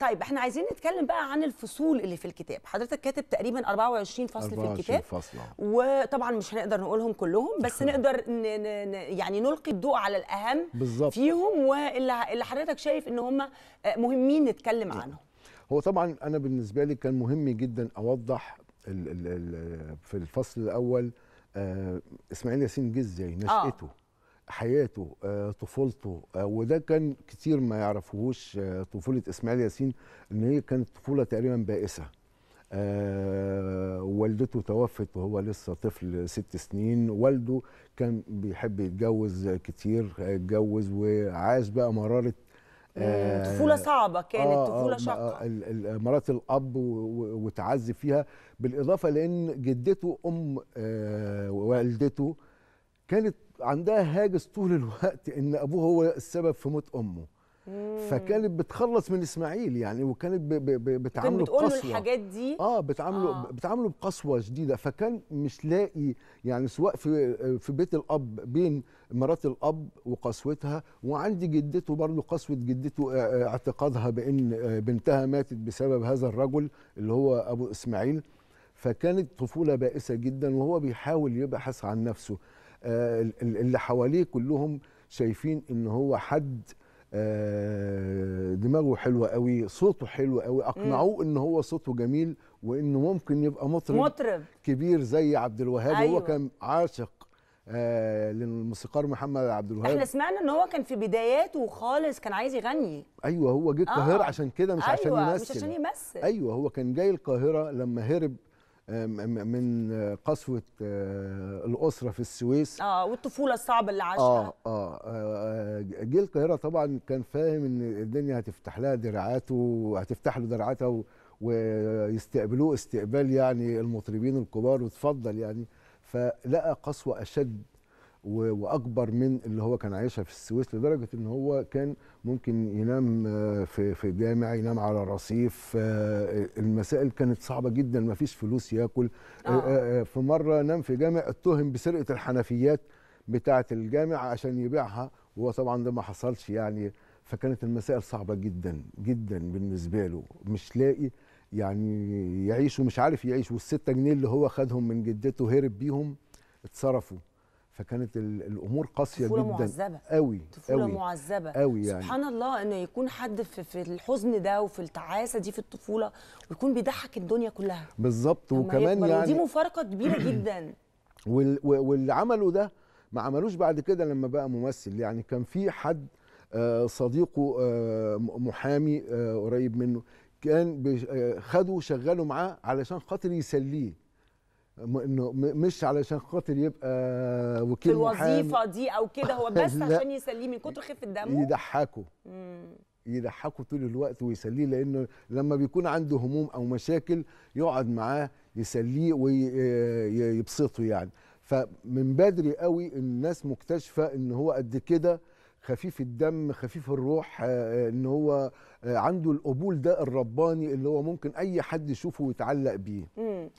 طيب احنا عايزين نتكلم بقى عن الفصول اللي في الكتاب حضرتك كاتب تقريبا 24 فصل 24 في الكتاب فصل. وطبعا مش هنقدر نقولهم كلهم بس نقدر ن... ن... يعني نلقي الضوء على الاهم بالزبط. فيهم واللي اللي حضرتك شايف ان هم آه، مهمين نتكلم عنهم هو طبعا انا بالنسبه لي كان مهم جدا اوضح ال... ال... ال... في الفصل الاول آه اسماعيل ياسين جه ازاي نشأته آه. حياته آه، طفولته آه، وده كان كتير ما يعرفوهوش آه، طفوله اسماعيل ياسين ان هي كانت طفوله تقريبا بائسه والدته توفت وهو لسه طفل ست سنين والده كان بيحب يتجوز كتير اتجوز وعاش بقى مرارة طفولة صعبة كانت آه طفولة شاقة مرات الأب وتعذب فيها بالإضافة لأن جدته أم آه والدته كانت عندها هاجس طول الوقت ان ابوه هو السبب في موت امه فكانت بتخلص من اسماعيل يعني وكانت بتعامله بقسوه بتقول الحاجات دي اه بتعامله آه. بتعامله بقسوه شديده فكان مش لاقي يعني سواء في في بيت الاب بين مرات الاب وقسوتها وعندي جدته برضه قسوه جدته آه، آه، اعتقادها بان آه، بنتها ماتت بسبب هذا الرجل اللي هو ابو اسماعيل فكانت طفوله بائسه جدا وهو بيحاول يبحث عن نفسه آه، اللي حواليه كلهم شايفين ان هو حد آه، دماغه حلوه قوي صوته حلو قوي اقنعوه ان هو صوته جميل وانه ممكن يبقى مطرب, مطرب. كبير زي عبد الوهاب أيوة. هو كان عاشق آه، للموسيقار محمد عبد الوهاب احنا سمعنا ان هو كان في بداياته خالص كان عايز يغني ايوه هو جه القاهره آه. عشان كده مش أيوة عشان يمثل مش عشان يمثل ايوه هو كان جاي القاهره لما هرب من قسوه آه، الاسره في السويس اه والطفوله الصعبه اللي عاشها آه, اه اه القاهره طبعا كان فاهم ان الدنيا هتفتح لها دراعاته هتفتح له دراعاتها ويستقبلوه استقبال يعني المطربين الكبار وتفضل يعني فلقى قسوه اشد واكبر من اللي هو كان عايشها في السويس لدرجه ان هو كان ممكن ينام آه، في في جامع ينام على رصيف آه، المسائل كانت صعبه جدا ما فيش فلوس ياكل آه،, آه. في مره نام في جامع اتهم بسرقه الحنفيات بتاعه الجامع عشان يبيعها وهو طبعا ده ما حصلش يعني فكانت المسائل صعبه جدا جدا بالنسبه له مش لاقي يعني يعيش ومش عارف يعيش والستة جنيه اللي هو خدهم من جدته هرب بيهم اتصرفوا فكانت الامور قاسيه جدا معذبة. قوي طفوله قوي معذبه قوي يعني سبحان الله انه يكون حد في, في الحزن ده وفي التعاسه دي في الطفوله ويكون بيضحك الدنيا كلها بالظبط وكمان يعني دي مفارقه كبيره جدا واللي عمله ده ما عملوش بعد كده لما بقى ممثل يعني كان في حد آه، صديقه آه، محامي آه، قريب منه كان خده شغله معاه علشان خاطر يسليه انه مش علشان خاطر يبقى وكيل في الوظيفه دي او كده هو بس عشان يسليه من كتر خفه دمه يضحكه يضحكه طول الوقت ويسليه لانه لما بيكون عنده هموم او مشاكل يقعد معاه يسليه ويبسطه آه، يعني فمن بدري قوي الناس مكتشفه ان هو قد كده خفيف الدم خفيف الروح آه، آه، ان هو عنده القبول ده الرباني اللي هو ممكن اي حد يشوفه ويتعلق بيه